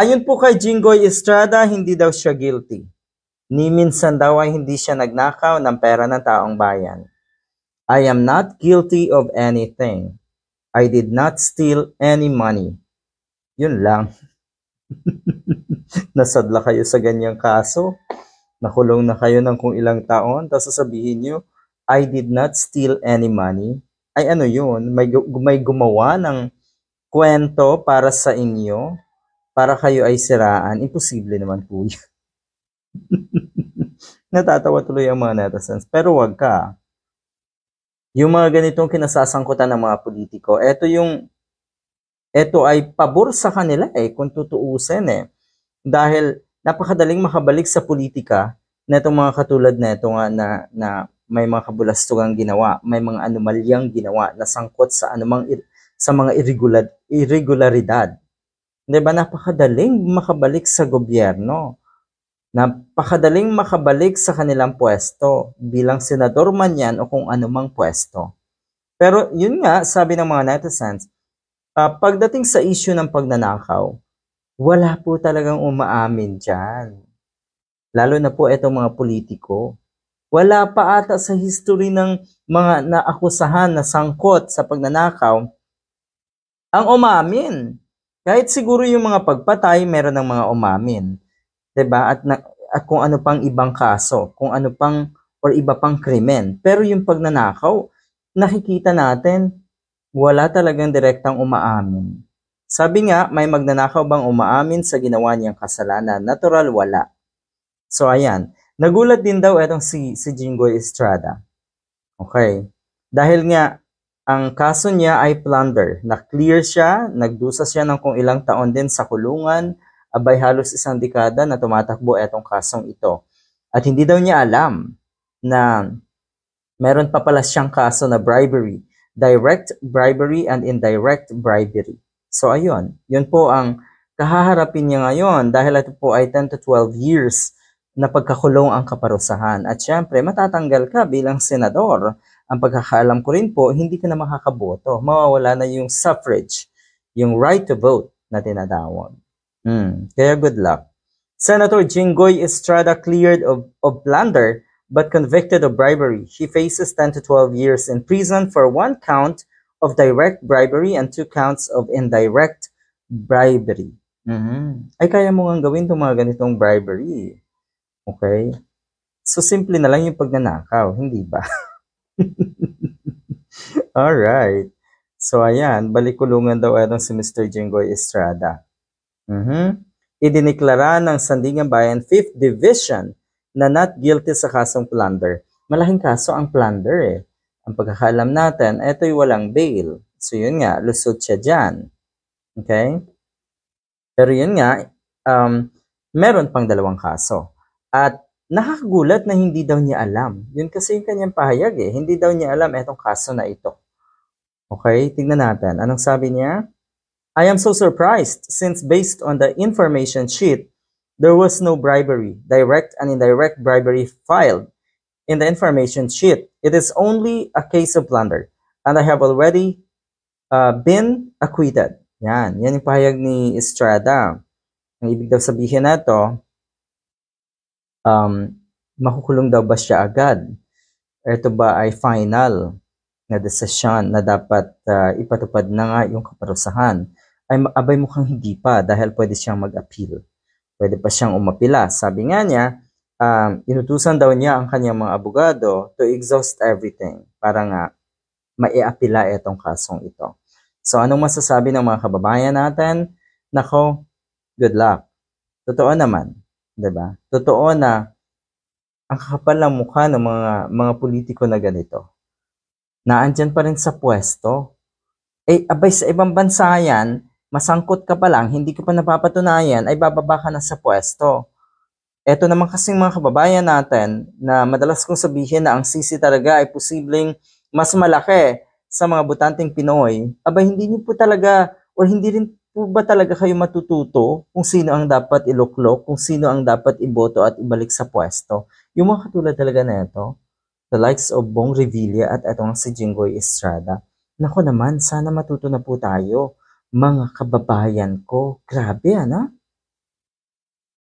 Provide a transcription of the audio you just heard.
Ayon po kay Jingoy Estrada, hindi daw siya guilty. Ni minsan daw ay hindi siya nagnakaw ng pera ng taong bayan. I am not guilty of anything. I did not steal any money. Yun lang. Nasadla kayo sa ganyang kaso. Nakulong na kayo ng kung ilang taon. Tapos sasabihin nyo, I did not steal any money. Ay ano yun? May, may gumawa ng kwento para sa inyo para kayo ay siraan, imposible naman kuya. Natatawa tuloy ang mga netizens. Pero wag ka. Yung mga ganitong kinasasangkutan ng mga politiko, eto yung ito ay pabor sa kanila eh kung tutuusin eh. Dahil napakadaling makabalik sa politika na itong mga katulad na ito nga na, na may mga kabulastugang ginawa, may mga anomalyang ginawa na sangkot sa anumang sa mga irregular, irregularidad 'Di ba napakadaling makabalik sa gobyerno. Napakadaling makabalik sa kanilang pwesto bilang senador man 'yan o kung anumang pwesto. Pero yun nga, sabi ng mga netizens, uh, pagdating sa issue ng pagnanakaw, wala po talagang umaamin diyan. Lalo na po itong mga politiko. Wala pa ata sa history ng mga naakusahan na sangkot sa pagnanakaw ang umamin kahit siguro yung mga pagpatay, meron ng mga umamin. 'di ba? At, na, at kung ano pang ibang kaso, kung ano pang or iba pang krimen. Pero yung pagnanakaw, nakikita natin, wala talagang direktang umaamin. Sabi nga, may magnanakaw bang umaamin sa ginawa niyang kasalanan? Natural, wala. So ayan, nagulat din daw itong si, si Jingoy Estrada. Okay. Dahil nga, ang kaso niya ay plunder. Na-clear siya, nagdusa siya ng kung ilang taon din sa kulungan, abay halos isang dekada na tumatakbo etong kasong ito. At hindi daw niya alam na meron pa pala siyang kaso na bribery. Direct bribery and indirect bribery. So ayun, yun po ang kahaharapin niya ngayon dahil ito po ay 10 to 12 years na pagkakulong ang kaparusahan. At syempre, matatanggal ka bilang senador ang pagkakaalam ko rin po, hindi ka na makakaboto. Mawawala na yung suffrage, yung right to vote na tinatawag. Hmm. Kaya good luck. Senator Jinggoy Estrada cleared of, of plunder but convicted of bribery. He faces 10 to 12 years in prison for one count of direct bribery and two counts of indirect bribery. Mm-hmm. Ay, kaya mo nga gawin itong mga ganitong bribery. Okay? So, simple na lang yung pagnanakaw, hindi ba? All right. So, ayan. Balikulungan daw anong si Mr. Jinggoy Estrada. Mhm. hmm Idiniklara ng Sandigan Bayan 5th Division na not guilty sa kasong plunder. Malaking kaso ang plunder eh. Ang pagkakaalam natin, eto'y walang bail. So, yun nga. Lusot siya dyan. Okay? Pero yun nga, um, meron pang dalawang kaso. At Nakagulat na hindi daw niya alam. Yun kasi yung kanyang pahayag eh. Hindi daw niya alam etong kaso na ito. Okay, tingnan natin. Anong sabi niya? I am so surprised since based on the information sheet, there was no bribery, direct and indirect bribery filed in the information sheet. It is only a case of plunder and I have already uh, been acquitted. Yan, yan yung pahayag ni Estrada. Ang ibig daw sabihin na to, um, makukulong daw ba siya agad? Ito ba ay final na desisyon na dapat uh, ipatupad na nga yung kaparusahan? Ay abay mukhang hindi pa dahil pwede siyang mag-appeal. Pwede pa siyang umapila. Sabi nga niya, um, inutusan daw niya ang kanyang mga abogado to exhaust everything para nga maiapila itong kasong ito. So anong masasabi ng mga kababayan natin? Nako, good luck. Totoo naman, diba? Totoo na ang kapal ng mukha ng mga mga politiko na ganito. Naandiyan pa rin sa pwesto. Eh abay sa ibang bansa 'yan, masangkot ka pa lang, hindi ko pa napapatunayan ay bababa ka na sa pwesto. Ito naman kasing mga kababayan natin na madalas kong sabihin na ang sisi talaga ay posibleng mas malaki sa mga butanteng Pinoy, abay hindi niyo po talaga o hindi rin po ba talaga kayo matututo kung sino ang dapat iluklok, kung sino ang dapat iboto at ibalik sa pwesto? Yung mga katulad talaga na ito, the likes of Bong Revilla at itong si Jingoy Estrada. Nako naman, sana matuto na po tayo. Mga kababayan ko, grabe ano?